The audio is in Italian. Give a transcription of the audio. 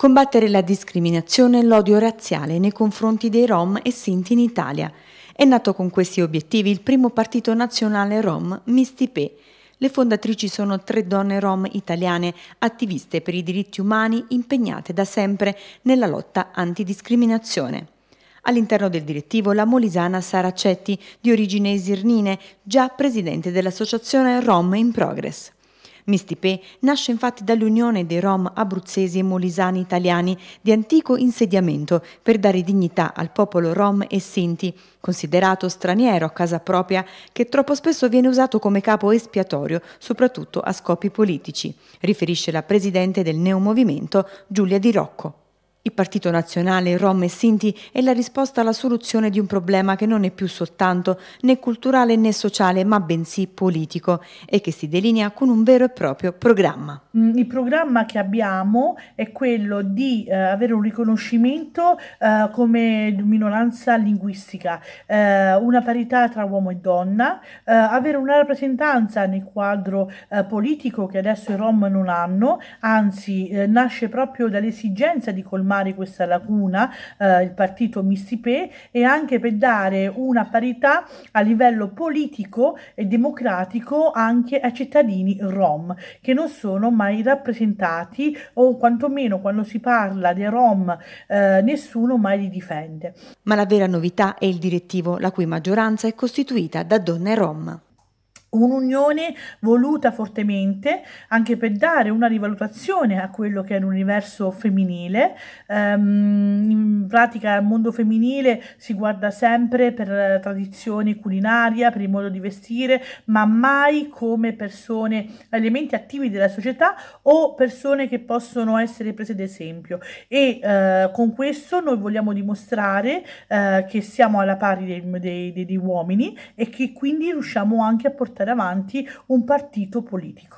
combattere la discriminazione e l'odio razziale nei confronti dei Rom e Sinti in Italia. È nato con questi obiettivi il primo partito nazionale Rom, Mistipè. Le fondatrici sono tre donne rom italiane, attiviste per i diritti umani impegnate da sempre nella lotta antidiscriminazione. All'interno del direttivo la molisana Sara Cetti, di origine esirnine, già presidente dell'associazione Rom in Progress. Mistipè nasce infatti dall'unione dei Rom abruzzesi e molisani italiani di antico insediamento per dare dignità al popolo Rom e Sinti, considerato straniero a casa propria che troppo spesso viene usato come capo espiatorio, soprattutto a scopi politici, riferisce la presidente del neomovimento Giulia Di Rocco. Il Partito Nazionale, Rom e Sinti è la risposta alla soluzione di un problema che non è più soltanto né culturale né sociale, ma bensì politico e che si delinea con un vero e proprio programma. Mm, il programma che abbiamo è quello di eh, avere un riconoscimento eh, come minoranza linguistica, eh, una parità tra uomo e donna, eh, avere una rappresentanza nel quadro eh, politico che adesso i Rom non hanno, anzi eh, nasce proprio dall'esigenza di colmare colmare questa lacuna eh, il partito Missipè e anche per dare una parità a livello politico e democratico anche ai cittadini rom che non sono mai rappresentati o quantomeno quando si parla dei rom eh, nessuno mai li difende. Ma la vera novità è il direttivo la cui maggioranza è costituita da donne rom. Un'unione voluta fortemente anche per dare una rivalutazione a quello che è l'universo femminile. Um, in pratica il mondo femminile si guarda sempre per tradizione culinaria, per il modo di vestire, ma mai come persone, elementi attivi della società o persone che possono essere prese d'esempio. E uh, con questo noi vogliamo dimostrare uh, che siamo alla pari dei, dei, dei, degli uomini e che quindi riusciamo anche a portare porta davanti un partito politico.